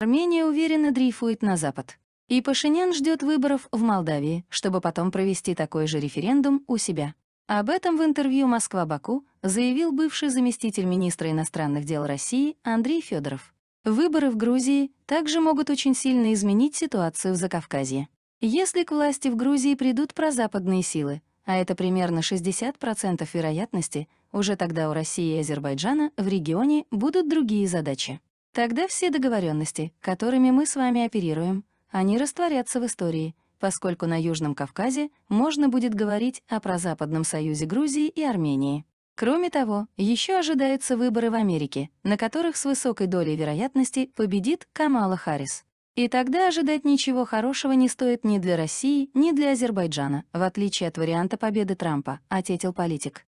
Армения уверенно дрейфует на запад. И Пашинян ждет выборов в Молдавии, чтобы потом провести такой же референдум у себя. Об этом в интервью «Москва-Баку» заявил бывший заместитель министра иностранных дел России Андрей Федоров. Выборы в Грузии также могут очень сильно изменить ситуацию в Закавказье. Если к власти в Грузии придут прозападные силы, а это примерно 60% вероятности, уже тогда у России и Азербайджана в регионе будут другие задачи. Тогда все договоренности, которыми мы с вами оперируем, они растворятся в истории, поскольку на Южном Кавказе можно будет говорить о прозападном союзе Грузии и Армении. Кроме того, еще ожидаются выборы в Америке, на которых с высокой долей вероятности победит Камала Харрис. И тогда ожидать ничего хорошего не стоит ни для России, ни для Азербайджана, в отличие от варианта победы Трампа, ответил политик.